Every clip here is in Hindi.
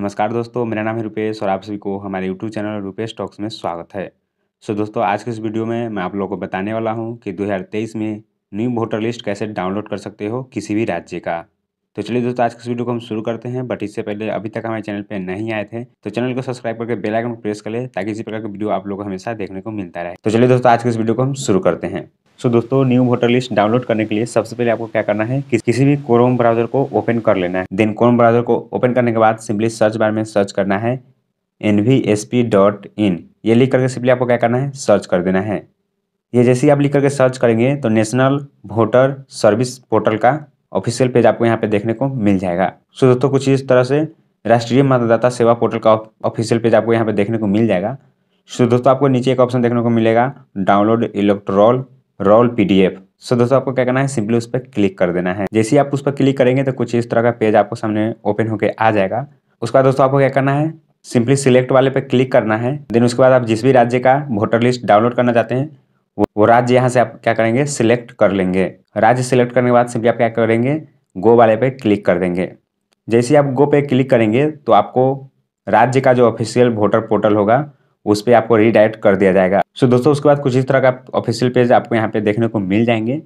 नमस्कार दोस्तों मेरा नाम है रुपेश और आप सभी को हमारे यूट्यूब चैनल रुपेश टॉक्स में स्वागत है सो दोस्तों आज के इस वीडियो में मैं आप लोगों को बताने वाला हूं कि 2023 में न्यू वोटर लिस्ट कैसे डाउनलोड कर सकते हो किसी भी राज्य का तो चलिए दोस्तों आज के इस वीडियो को हम शुरू करते हैं बट इससे पहले अभी तक हमारे चैनल पर नहीं आए थे तो चैनल को सब्सक्राइब करके बेलाइकन प्रेस कर ले ताकि इसी प्रकार की वीडियो आप लोग को हमेशा देखने को मिलता रहे तो चलिए दोस्तों आज के इस वीडियो को हम शुरू करते हैं सो so, दोस्तों न्यू वोटर लिस्ट डाउनलोड करने के लिए सबसे पहले आपको क्या करना है कि किसी भी क्रोम ब्राउजर को ओपन कर लेना है देन क्रोम ब्राउजर को ओपन करने के बाद सिंपली सर्च बार में सर्च करना है N V S P dot in ये लिख करके सिंपली आपको क्या करना है सर्च कर देना है ये जैसे ही आप लिख करके सर्च करेंगे तो नेशनल वोटर सर्विस पोर्टल का ऑफिशियल पेज आपको यहाँ पे देखने को मिल जाएगा सो so, दोस्तों कुछ इस तरह से राष्ट्रीय मतदाता सेवा पोर्टल का ऑफिशियल पेज आपको यहाँ पे देखने को मिल जाएगा सो so, दोस्तों आपको नीचे एक ऑप्शन देखने को मिलेगा download electoral roll PDF so दोस्तों आपको क्या करना है सिंपली उस पर क्लिक कर देना है जैसे ही आप उस पर क्लिक करेंगे तो कुछ इस तरह का पेज आपको सामने ओपन होकर आ जाएगा उसके बाद दोस्तों आपको क्या करना है सिंपली सिलेक्ट वाले पे क्लिक करना है देन उसके बाद आप जिस भी राज्य का वोटर लिस्ट डाउनलोड करना चाहते हैं वो, वो राज्य यहाँ से आप क्या करेंगे सिलेक्ट कर लेंगे राज्य सिलेक्ट करने के बाद सिंपली आप क्या करेंगे गो वाले पे क्लिक कर देंगे जैसे ही आप गो पे क्लिक करेंगे तो आपको राज्य का जो ऑफिशियल वोटर पोर्टल होगा उस पर आपको रीडायरेक्ट कर दिया जाएगा सो so, दोस्तों उसके बाद कुछ इस तरह का ऑफिशियल पेज आपको यहाँ पे देखने को मिल जाएंगे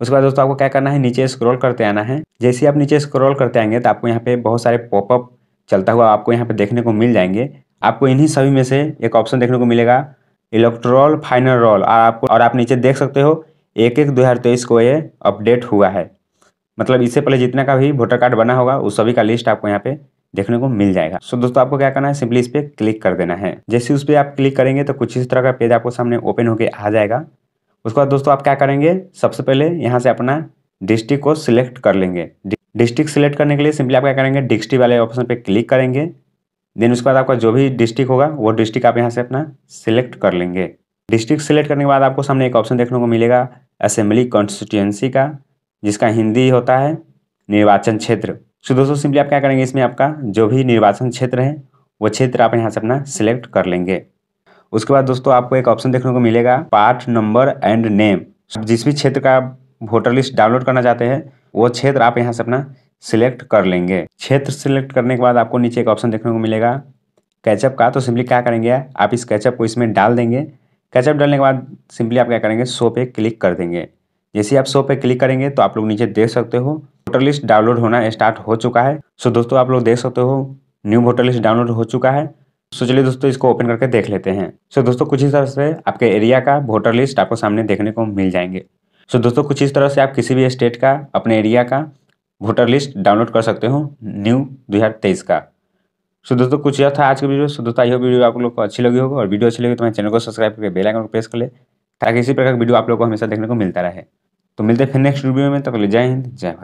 उसके बाद दोस्तों आपको क्या करना है नीचे स्क्रॉल करते आना है जैसे ही आप नीचे स्क्रॉल करते आएंगे तो आपको यहाँ पे बहुत सारे पॉपअप चलता हुआ आपको यहाँ पे देखने को मिल जाएंगे आपको इन्हीं सभी में से एक ऑप्शन देखने को मिलेगा इलेक्ट्रोल फाइनल रोल और आपको और आप नीचे देख सकते हो एक एक दो हज़ार तेईस को ये अपडेट हुआ है मतलब इससे पहले जितना का भी वोटर कार्ड बना होगा उस सभी का लिस्ट आपको यहाँ पे देखने को मिल जाएगा सो so, दोस्तों आपको क्या करना है सिंपली इस पर क्लिक कर देना है जैसे उस पर आप क्लिक करेंगे तो कुछ इस तरह का पेज आपको सामने ओपन होकर आ जाएगा उसके बाद दोस्तों आप क्या करेंगे सबसे पहले यहाँ से अपना डिस्ट्रिक्ट को सिलेक्ट कर लेंगे डिस्ट्रिक्ट सिलेक्ट करने के लिए सिंपली आप क्या करेंगे डिस्ट्रिक्ट वाले ऑप्शन पे क्लिक करेंगे देन उसके बाद आपका जो भी डिस्ट्रिक्ट होगा वो डिस्ट्रिक्ट आप यहाँ से अपना सिलेक्ट कर लेंगे डिस्ट्रिक्ट सिलेक्ट करने के बाद आपको सामने एक ऑप्शन देखने को मिलेगा असेंबली कॉन्स्टिट्यूएंसी का जिसका हिंदी होता है निर्वाचन क्षेत्र सो दोस्तों सिंपली आप क्या करेंगे इसमें आपका जो भी निर्वाचन क्षेत्र है वो क्षेत्र आप यहाँ से अपना सिलेक्ट कर लेंगे उसके बाद दोस्तों आपको एक ऑप्शन देखने को मिलेगा पार्ट नंबर एंड नेम जिस भी क्षेत्र का वोटर लिस्ट डाउनलोड करना चाहते हैं वो क्षेत्र आप यहाँ से अपना सिलेक्ट कर लेंगे क्षेत्र सिलेक्ट करने के बाद आपको नीचे एक ऑप्शन देखने को मिलेगा कैचअप का तो सिंपली क्या करेंगे आप इस कैचअप को इसमें डाल देंगे कैचअप डालने के बाद सिंपली आप क्या करेंगे शो पे क्लिक कर देंगे जैसे आप शो पे क्लिक करेंगे तो आप लोग नीचे देख सकते हो वोटर लिस्ट डाउनलोड होना स्टार्ट हो चुका है सो दोस्तों आप लोग देख सकते हो न्यू वोटर लिस्ट डाउनलोड हो चुका है सो चलिए दोस्तों इसको ओपन करके देख लेते हैं सो दोस्तों कुछ इस तरह से आपके एरिया का वोटर लिस्ट आपको सामने देखने को मिल जाएंगे सो दोस्तों कुछ इस तरह से आप किसी भी स्टेट का अपने एरिया का वोटर लिस्ट डाउनलोड कर सकते हो न्यू दो का सो दोस्तों कुछ यह था आज का वीडियो सो दोस्तों आई वीडियो आप लोग को अच्छी लगी होगी और वीडियो अच्छी लगी तो मैं चैनल को सब्सक्राइब करके बेल आइकन को प्रेस कर ले ताकि इसी प्रकार का वीडियो आप लोग को हमेशा देखने को मिलता रहे तो मिलते हैं फिर नेक्स्ट वीडियो में तक तो जय हिंद जय